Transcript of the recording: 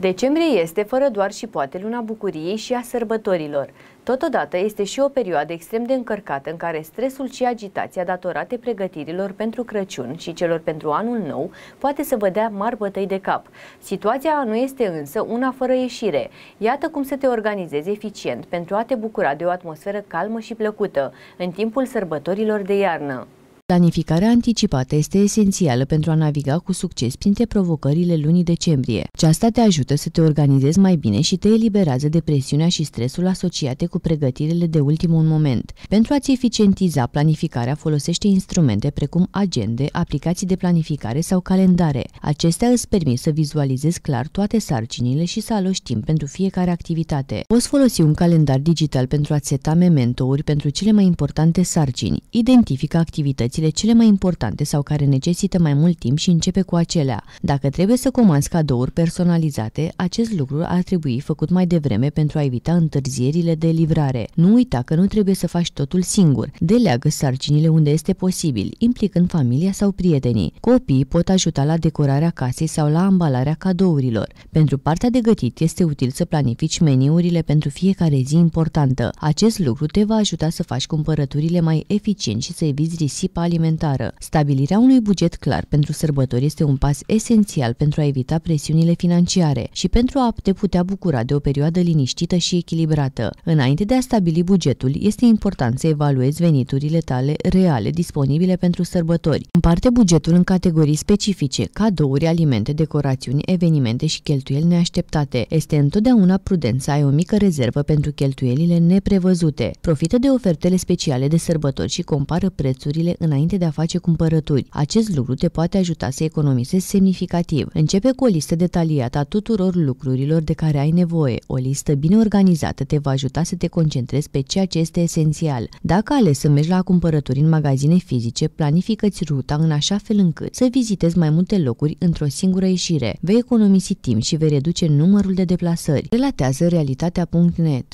Decembrie este, fără doar și poate, luna bucuriei și a sărbătorilor. Totodată este și o perioadă extrem de încărcată în care stresul și agitația datorate pregătirilor pentru Crăciun și celor pentru anul nou poate să vă dea mari bătăi de cap. Situația nu este însă una fără ieșire. Iată cum să te organizezi eficient pentru a te bucura de o atmosferă calmă și plăcută în timpul sărbătorilor de iarnă. Planificarea anticipată este esențială pentru a naviga cu succes printre provocările lunii decembrie. Aceasta te ajută să te organizezi mai bine și te eliberează de presiunea și stresul asociate cu pregătirile de ultimul moment. Pentru a-ți eficientiza planificarea, folosește instrumente precum agende, aplicații de planificare sau calendare. Acestea îți permit să vizualizezi clar toate sarcinile și să aloși timp pentru fiecare activitate. Poți folosi un calendar digital pentru a-ți seta mementouri pentru cele mai importante sarcini. Identifică activitățile deciziile cele mai importante sau care necesită mai mult timp și începe cu acelea. Dacă trebuie să comanzi cadouri personalizate, acest lucru ar trebui făcut mai devreme pentru a evita întârzierile de livrare. Nu uita că nu trebuie să faci totul singur. Deleagă sarcinile unde este posibil, implicând familia sau prietenii. Copiii pot ajuta la decorarea casei sau la ambalarea cadourilor. Pentru partea de gătit este util să planifici meniurile pentru fiecare zi importantă. Acest lucru te va ajuta să faci cumpărăturile mai eficient și să eviți risipa alimentară. Stabilirea unui buget clar pentru sărbători este un pas esențial pentru a evita presiunile financiare și pentru a te putea bucura de o perioadă liniștită și echilibrată. Înainte de a stabili bugetul, este important să evaluezi veniturile tale reale disponibile pentru sărbători. Împarte bugetul în categorii specifice, cadouri, alimente, decorațiuni, evenimente și cheltuieli neașteptate. Este întotdeauna prudent să ai o mică rezervă pentru cheltuielile neprevăzute. Profită de ofertele speciale de sărbători și compară prețurile în înainte de a face cumpărături. Acest lucru te poate ajuta să economisezi semnificativ. Începe cu o listă detaliată a tuturor lucrurilor de care ai nevoie. O listă bine organizată te va ajuta să te concentrezi pe ceea ce este esențial. Dacă ales să mergi la cumpărături în magazine fizice, planifică-ți ruta în așa fel încât să vizitezi mai multe locuri într-o singură ieșire. Vei economisi timp și vei reduce numărul de deplasări. Relatează realitatea.net